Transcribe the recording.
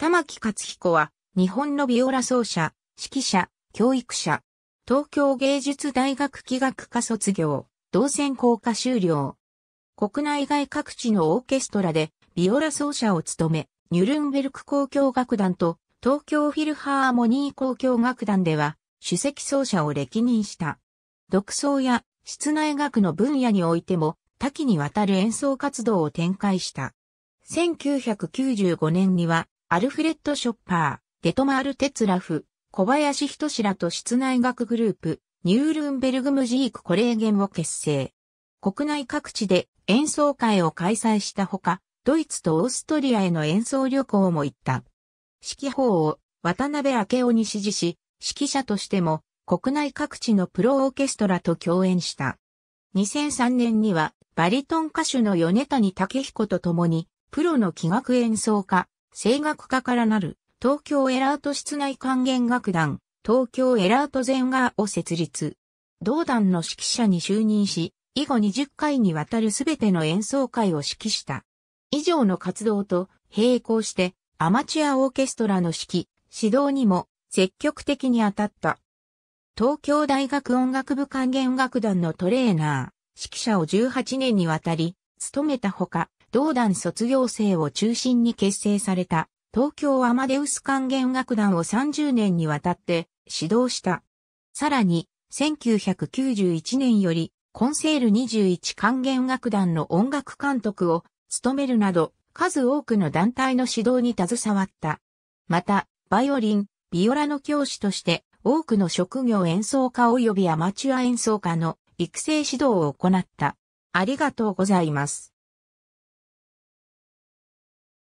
玉木勝彦は、日本のビオラ奏者、指揮者、教育者、東京芸術大学器楽科卒業、同専攻科修了。国内外各地のオーケストラで、ビオラ奏者を務め、ニュルンベルク交響楽団と、東京フィルハーモニー交響楽団では、主席奏者を歴任した。独奏や室内楽の分野においても、多岐にわたる演奏活動を展開した。1995年には、アルフレッド・ショッパー、デトマール・テツラフ、小林仁志らと室内学グループ、ニュールンベルグ・ムジーク・コレーゲンを結成。国内各地で演奏会を開催したほか、ドイツとオーストリアへの演奏旅行も行った。指揮法を渡辺明夫に指示し、指揮者としても国内各地のプロオーケストラと共演した。2003年にはバリトン歌手の米谷武彦と共にプロの器楽演奏家声楽家からなる東京エラート室内管弦楽団、東京エラート全画を設立。同団の指揮者に就任し、以後20回にわたるすべての演奏会を指揮した。以上の活動と並行して、アマチュアオーケストラの指揮、指導にも積極的に当たった。東京大学音楽部管弦楽団のトレーナー、指揮者を18年にわたり、務めたほか、同団卒業生を中心に結成された東京アマデウス管弦楽団を30年にわたって指導した。さらに、1991年よりコンセール21管弦楽団の音楽監督を務めるなど、数多くの団体の指導に携わった。また、バイオリン、ビオラの教師として多くの職業演奏家及びアマチュア演奏家の育成指導を行った。ありがとうございます。